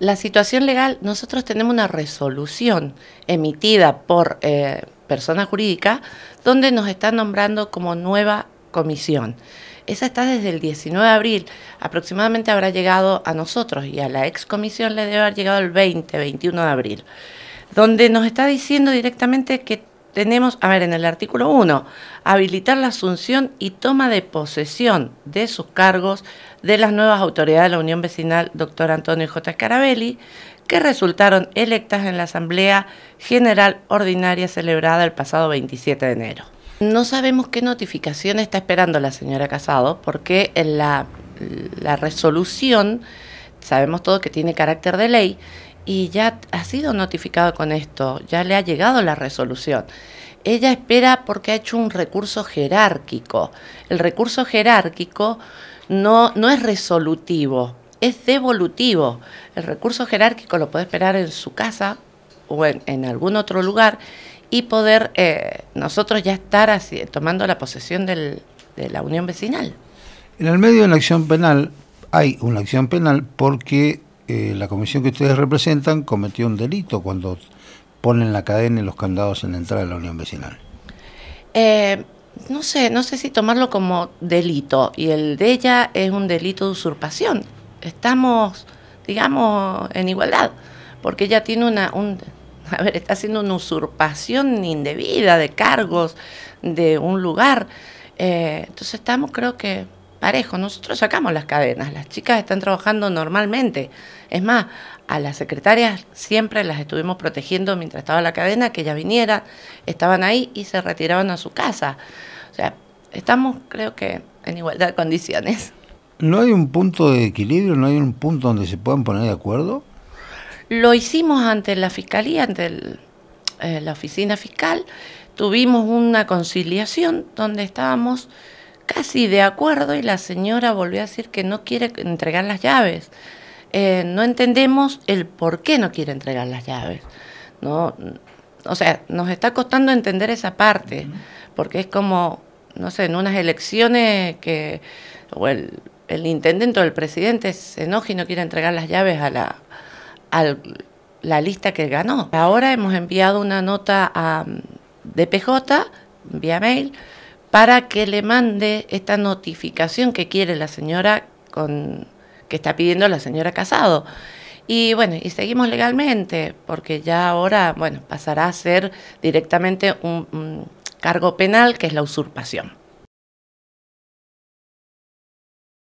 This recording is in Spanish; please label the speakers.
Speaker 1: La situación legal, nosotros tenemos una resolución emitida por personas eh, persona jurídica donde nos está nombrando como nueva comisión. Esa está desde el 19 de abril, aproximadamente habrá llegado a nosotros y a la ex comisión le debe haber llegado el 20, 21 de abril, donde nos está diciendo directamente que tenemos, a ver, en el artículo 1, habilitar la asunción y toma de posesión de sus cargos de las nuevas autoridades de la Unión Vecinal, doctor Antonio J. Scarabelli, que resultaron electas en la Asamblea General Ordinaria celebrada el pasado 27 de enero. No sabemos qué notificación está esperando la señora Casado, porque en la, la resolución, sabemos todo que tiene carácter de ley, y ya ha sido notificado con esto, ya le ha llegado la resolución. Ella espera porque ha hecho un recurso jerárquico. El recurso jerárquico no, no es resolutivo, es devolutivo. El recurso jerárquico lo puede esperar en su casa o en, algún otro lugar y poder eh, nosotros ya estar así, tomando la posesión del, de la unión vecinal.
Speaker 2: En el medio de la acción penal hay una acción penal porque eh, la comisión que ustedes representan cometió un delito cuando ponen la cadena y los candados en la entrada de la unión vecinal.
Speaker 1: Eh, no sé, no sé si tomarlo como delito y el de ella es un delito de usurpación. Estamos, digamos, en igualdad, porque ella tiene una, a ver, está haciendo una usurpación indebida de cargos de un lugar. Eh, entonces estamos, creo que parejo. Nosotros sacamos las cadenas, las chicas están trabajando normalmente. Es más, a las secretarias siempre las estuvimos protegiendo mientras estaba la cadena, que ya viniera. estaban ahí y se retiraban a su casa. O sea, estamos creo que en igualdad de condiciones.
Speaker 2: ¿No hay un punto de equilibrio, no hay un punto donde se puedan poner de acuerdo?
Speaker 1: Lo hicimos ante la fiscalía, ante eh, la oficina fiscal. Tuvimos una conciliación donde estábamos casi de acuerdo y la señora volvió a decir que no quiere entregar las llaves. Eh, no entendemos el por qué no quiere entregar las llaves. o sea, nos está costando entender esa parte, porque es como, no sé, en unas elecciones que el, intendente o el presidente se enoja y no quiere entregar las llaves a la, a la lista que ganó. Ahora hemos enviado una nota a DPJ vía mail para que le mande esta notificación que quiere la señora con que está pidiendo la señora Casado. Y bueno, y seguimos legalmente, porque ya ahora, bueno, pasará a ser directamente un, un cargo penal que es la usurpación.